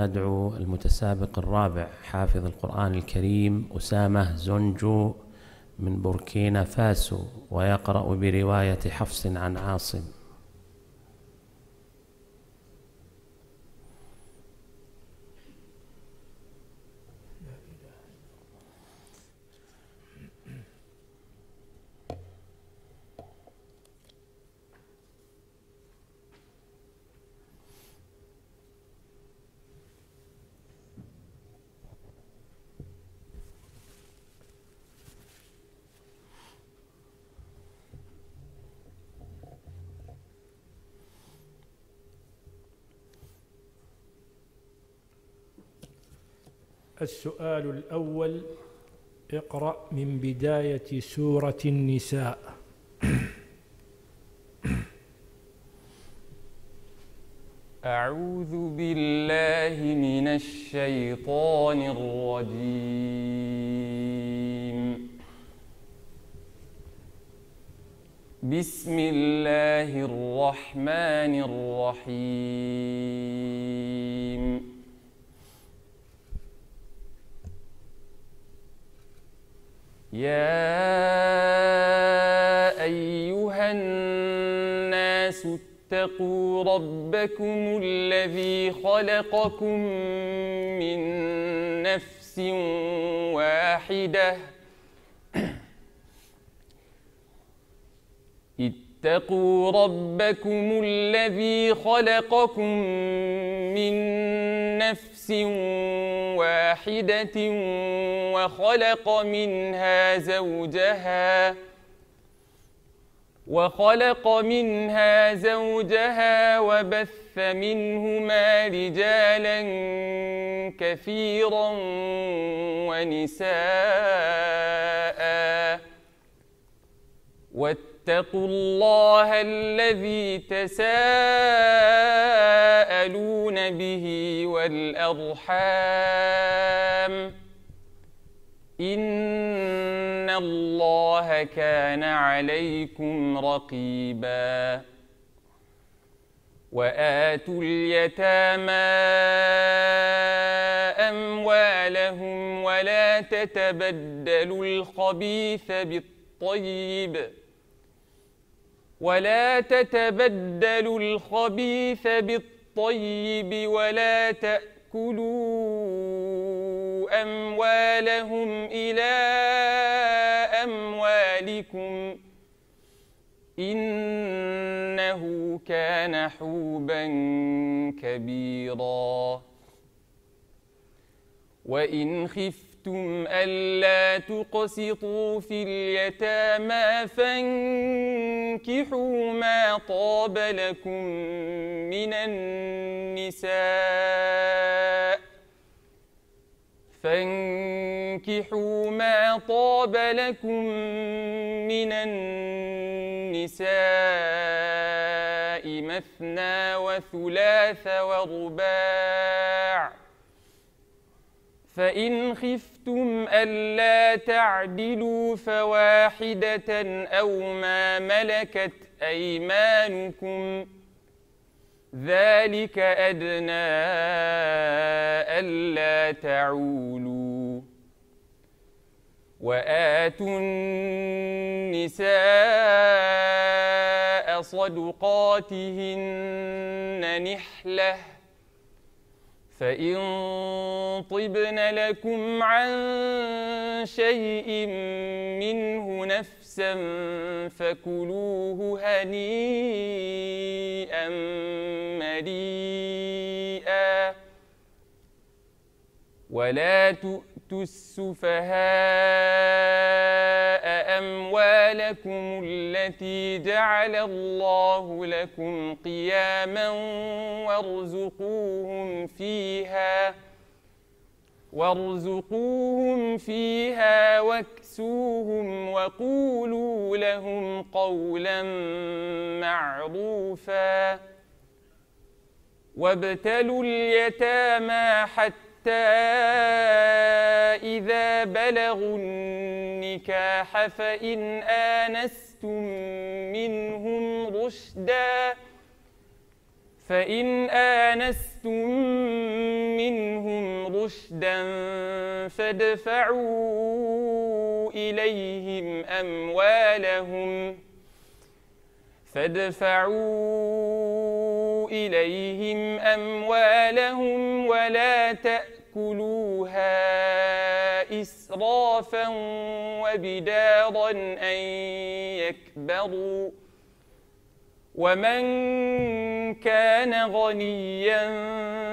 ندعو المتسابق الرابع حافظ القرآن الكريم أسامة زنجو من بوركينا فاسو ويقرأ برواية حفص عن عاصم السؤال الأول اقرأ من بداية سورة النساء أعوذ بالله من الشيطان الرجيم بسم الله الرحمن الرحيم يا أيها الناس اتقوا ربكم الذي خلقكم من نفس واحده اتقوا ربكم الذي خلقكم من نفس واحدة وخلق منها زوجها وخلق منها زوجها وبث منهما رجالا كثيرا ونساء واتقوا الله الذي تساءلون به والأرحام إن الله كان عليكم رقيباً وآتوا اليتامى أموالهم ولا تتبدلوا الخبيث بالطيب ولا تتبدلوا الخبيث بالطيب ولا تأكلوا أموالهم إلى أموالكم إنه كان حوبا كبيرا وإن خفتم خفتم ألا تقسطوا في اليتامى فانكحوا ما طاب لكم من النساء فانكحوا ما طاب لكم من النساء مثنى وثلاث ورباع ۖ فإن خفتم ألا تعدلوا فواحدة أو ما ملكت أيمانكم ذلك أدنى ألا تعولوا وآتوا النساء صدقاتهن نحلةً فإن طبن لكم عن شيء منه نفسا فكلوه هنيئا مريئا ولا تؤتوا السفهاء أموالكم التي جعل الله لكم قياما وارزقوهم فيها وارزقوهم فيها واكسوهم وقولوا لهم قولا معروفا وابتلوا اليتامى حتى حتى إذا بلغوا النكاح فإن آنستم منهم رشدا فإن آنستم منهم رشدا فادفعوا إليهم أموالهم فادفعوا إليهم أموالهم ولا تأكلوها إسرافا وبدارا أن يكبروا ومن كان غنيا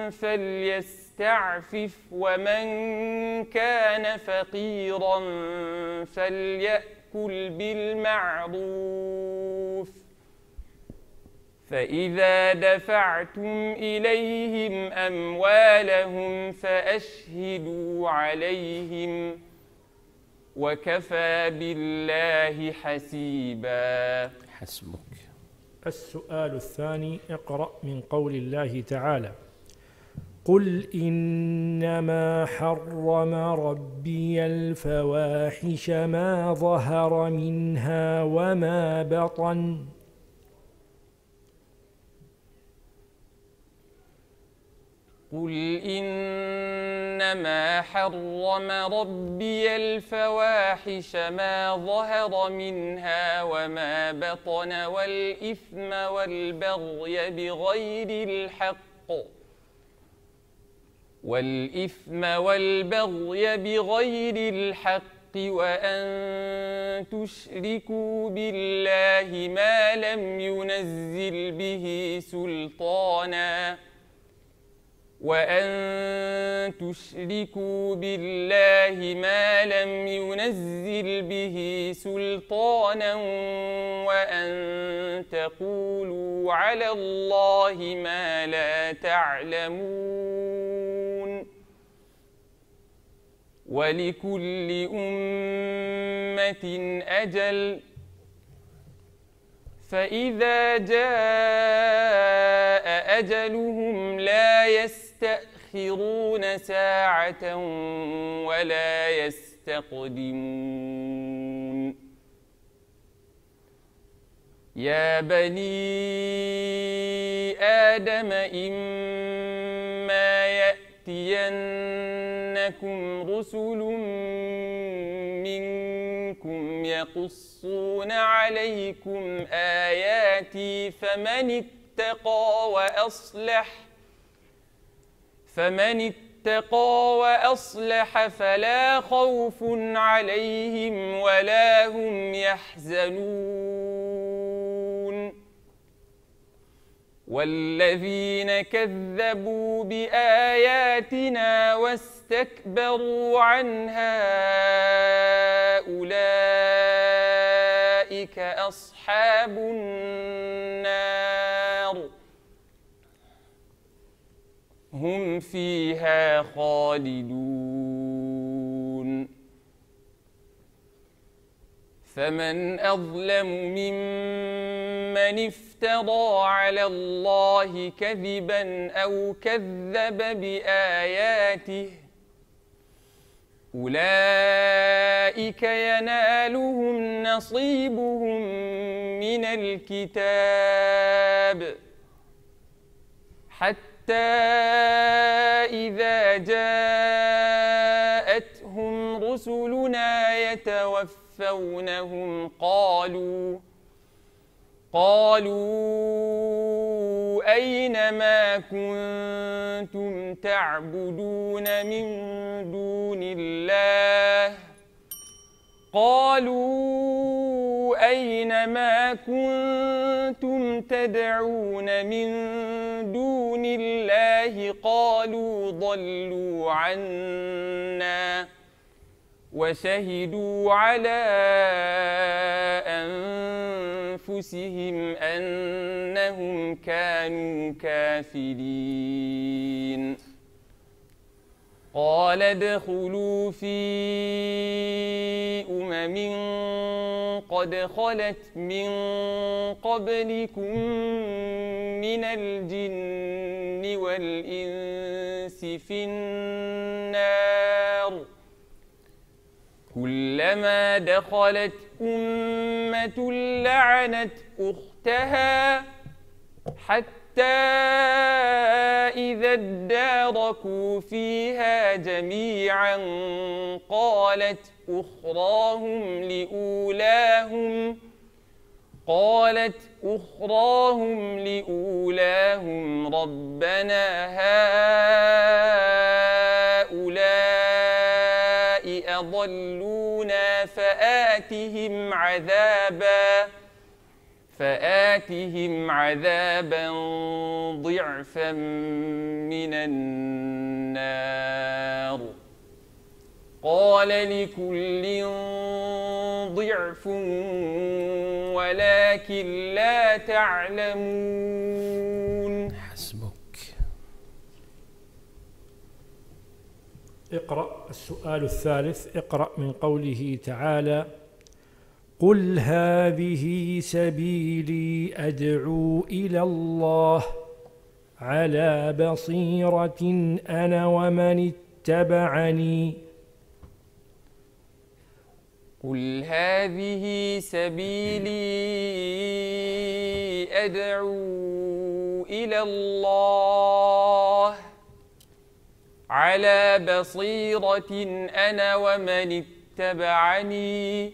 فليستعفف ومن كان فقيرا فليأكل بالمعروف فإذا دفعتم إليهم أموالهم فأشهدوا عليهم وكفى بالله حسيبا حسبك السؤال الثاني اقرأ من قول الله تعالى قل إنما حرم ربي الفواحش ما ظهر منها وما بطن قل إنما حرم ربي الفواحش ما ظهر منها وما بطن والإثم والبغي بغير الحق والإثم والبغي بغير الحق وأن تشركوا بالله ما لم ينزل به سلطاناً وأن تشركوا بالله ما لم ينزل به سلطانا وأن تقولوا على الله ما لا تعلمون ولكل أمة أجل فإذا جاء أجلهم لا يستطيعون يستأخرون ساعة ولا يستقدمون يا بني آدم إما يأتينكم رسل منكم يقصون عليكم آياتي فمن اتقى وأصلح ۖ فمن اتقى وأصلح فلا خوف عليهم ولا هم يحزنون والذين كذبوا بآياتنا واستكبروا عنها أولئك أصحاب النار هم فيها خالدون فمن أظلم ممن افترى على الله كذبا أو كذب بآياته أولئك ينالهم نصيبهم من الكتاب حتى حتى إذا جاءتهم رسلنا يتوفونهم قالوا قالوا أين ما كنتم تعبدون من دون الله قالوا أين ما كنتم تدعون من دون الله قالوا ضلوا عنا وشهدوا على أنفسهم أنهم كانوا كافرين قال ادخلوا في أمم قد خلت من قبلكم من الجن والإنس في النار كلما دخلت أمة لعنت أختها حتى حتى إذا اداركوا فيها جميعا قالت أخراهم لأولاهم قالت أخراهم لأولاهم ربنا هؤلاء أضلونا فآتهم عذاباً فآتهم عذابا ضعفا من النار قال لكل ضعف ولكن لا تعلمون حسبك اقرأ السؤال الثالث اقرأ من قوله تعالى قل هذه سبيلي أدعو إلى الله على بصيرة أنا ومن اتبعني قل هذه سبيلي أدعو إلى الله على بصيرة أنا ومن اتبعني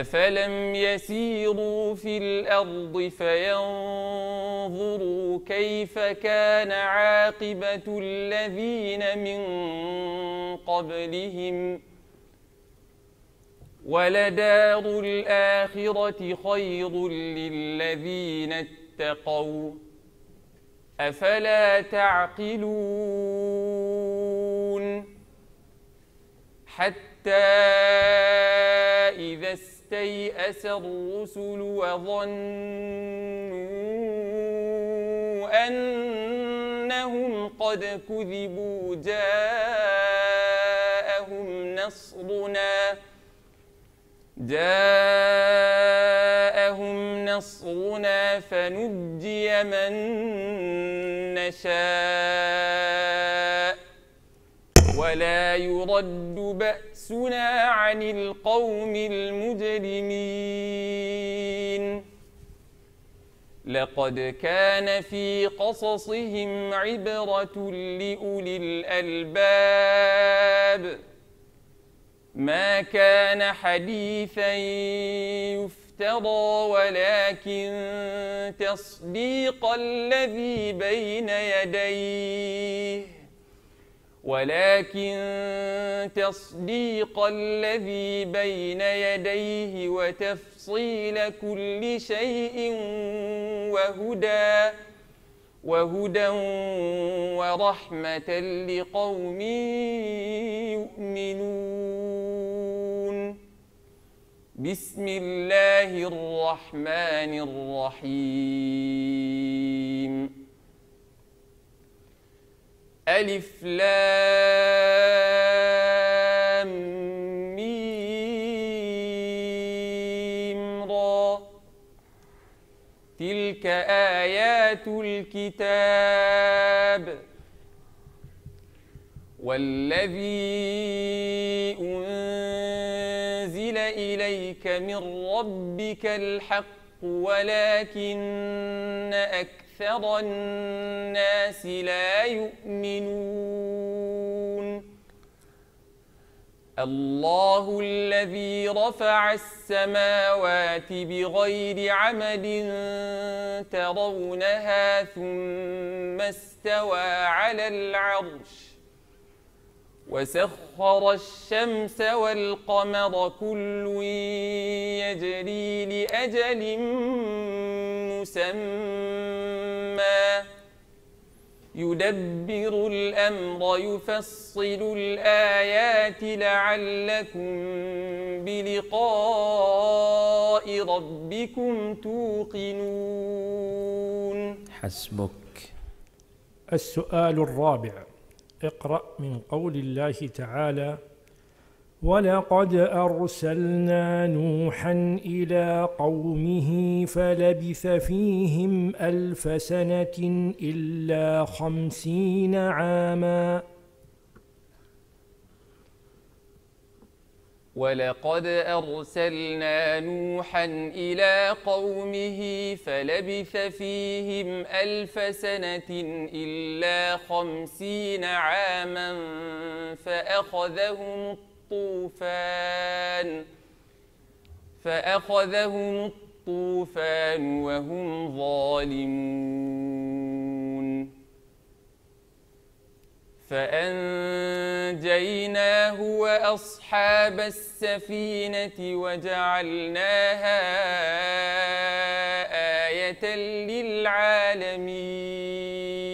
أفلم يسيروا في الأرض فينظروا كيف كان عاقبة الذين من قبلهم ولدار الآخرة خير للذين اتقوا أفلا تعقلون حتى استيأس الرسل وظنوا أنهم قد كذبوا جاءهم نصرنا جاءهم نصرنا فنجي من نشاء يرد بأسنا عن القوم المجرمين لقد كان في قصصهم عبرة لأولي الألباب ما كان حديثا يفترى ولكن تصديق الذي بين يديه ولكن تصديق الذي بين يديه وتفصيل كل شيء وهدى وهدى ورحمة لقوم يؤمنون بسم الله الرحمن الرحيم ألف لام ميم را تلك آيات الكتاب والذي أنزل إليك من ربك الحق ولكن أكثر أكثر الناس لا يؤمنون الله الذي رفع السماوات بغير عمد ترونها ثم استوى على العرش وسخر الشمس والقمر كل يجري لأجل مسمى يدبر الأمر يفصل الآيات لعلكم بلقاء ربكم توقنون حسبك السؤال الرابع اقرأ من قول الله تعالى ولقد أرسلنا نوحا إلى قومه فلبث فيهم ألف سنة إلا خمسين عاما ولقد أرسلنا نوحا إلى قومه فلبث فيهم ألف سنة إلا خمسين عاما فأخذهم الطوفان فأخذهم الطوفان وهم ظالمون فأنجيناه وأصحاب السفينة وجعلناها آية للعالمين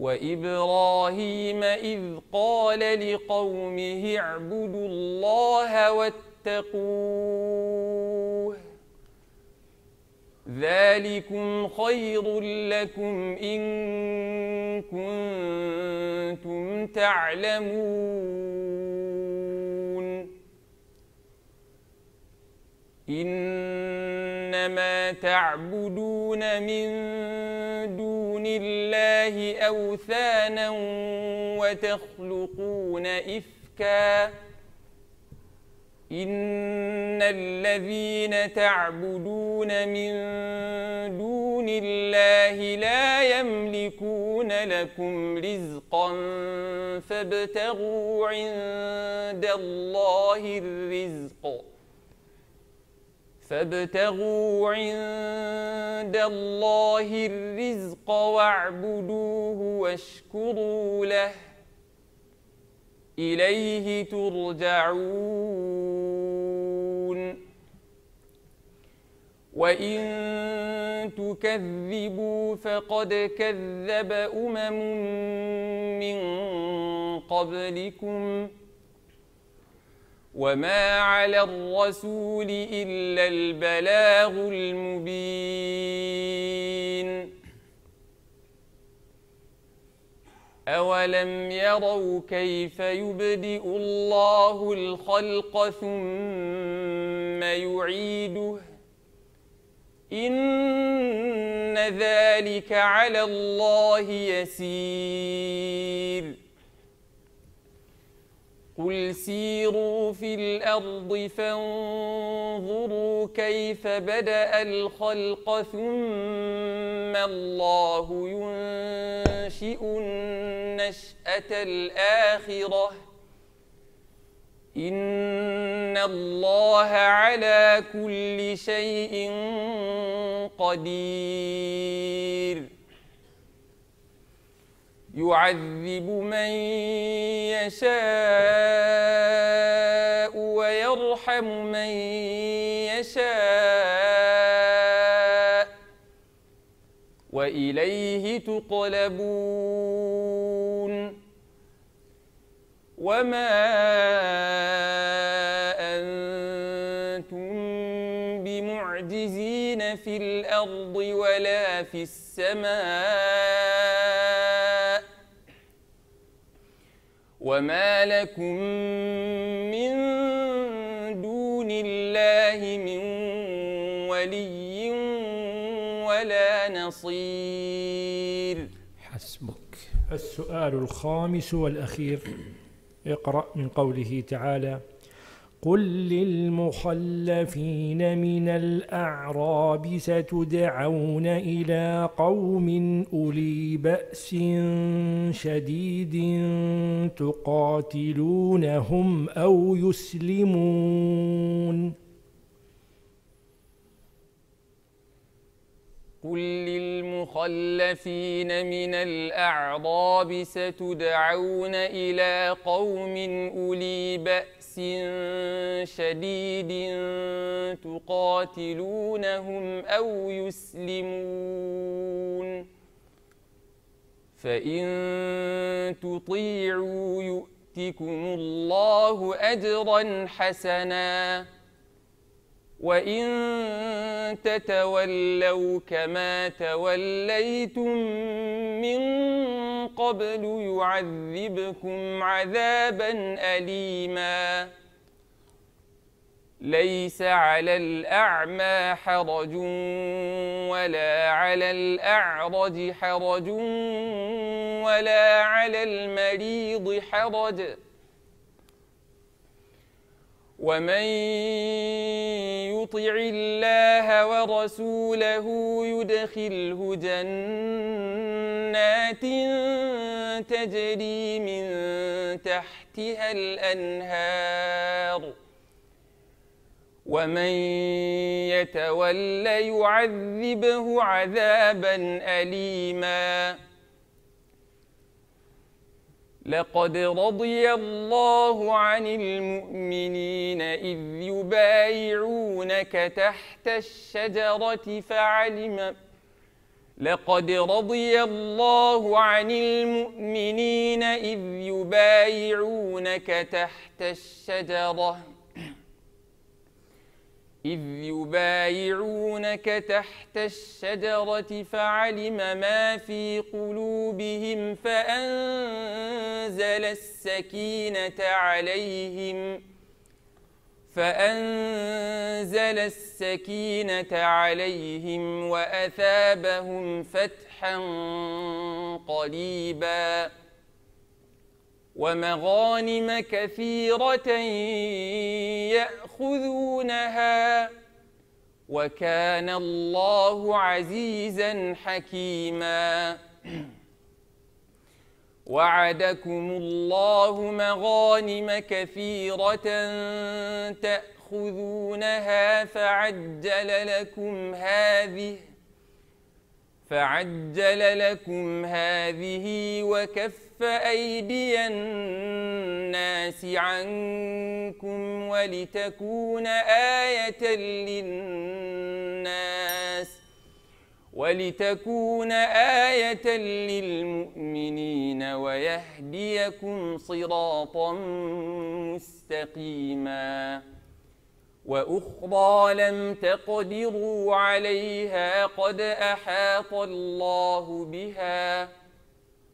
وإبراهيم إذ قال لقومه اعبدوا الله واتقوه ذلكم خير لكم إن كنتم تعلمون إنما تعبدون من دون الله أوثانا وتخلقون إفكا إن الذين تعبدون من دون الله لا يملكون لكم رزقا فابتغوا عند الله الرزق فابتغوا عند الله الرزق واعبدوه واشكروا له إليه ترجعون وإن تكذبوا فقد كذب أمم من قبلكم ۖ وما على الرسول إلا البلاغ المبين أولم يروا كيف يبدئ الله الخلق ثم يعيده إن ذلك على الله يسير قل سيروا في الأرض فانظروا كيف بدأ الخلق ثم الله ينشئ النشأة الآخرة إن الله على كل شيء قدير يعذب من يشاء ويرحم من يشاء واليه تقلبون وما انتم بمعجزين في الارض ولا في السماء وما لكم من دون الله من ولي ولا نصير حسبك السؤال الخامس والأخير اقرأ من قوله تعالى قل للمخلفين من الأعراب ستدعون إلى قوم أولي بأس شديد تقاتلونهم أو يسلمون قل للمخلفين من الأعراب ستدعون إلى قوم أولي بأس بأس شديد تقاتلونهم أو يسلمون فإن تطيعوا يؤتكم الله أجرا حسنا وإن تتولوا كما توليتم من قبل يعذبكم عذابا أليما ليس على الأعمى حرج ولا على الأعرج حرج ولا على المريض حرج ومن يطع الله ورسوله يدخله جنات تجري من تحتها الأنهار ومن يتولى يعذبه عذابا أليماً لقد رضي الله عن المؤمنين إذ يبايعونك تحت الشجرة فعلم لقد رضي الله عن المؤمنين إذ يبايعونك تحت الشجرة إذ يبايعونك تحت الشجرة فعلم ما في قلوبهم فأنزل السكينة عليهم فأنزل السكينة عليهم وأثابهم فتحا قريباً ومغانم كثيرة يأخذونها وكان الله عزيزا حكيما وعدكم الله مغانم كثيرة تأخذونها فعجل لكم هذه فعجل لكم هذه وكف أيدي الناس عنكم ولتكون آية للناس ولتكون آية للمؤمنين ويهديكم صراطا مستقيماً وأخرى لم تقدروا عليها قد أحاط الله بها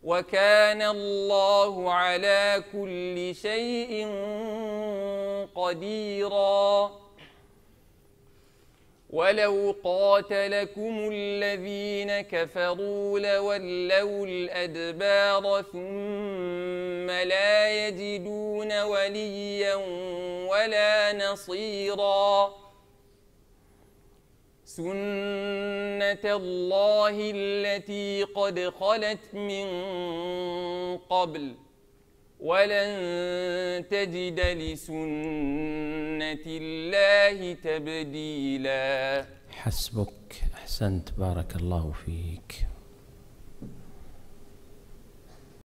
وكان الله على كل شيء قديراً ولو قاتلكم الذين كفروا لولوا الأدبار ثم لا يجدون وليا ولا نصيرا سنة الله التي قد خلت من قبل ۖ ولن تجد لسنة الله تبديلا حسبك أحسنت بارك الله فيك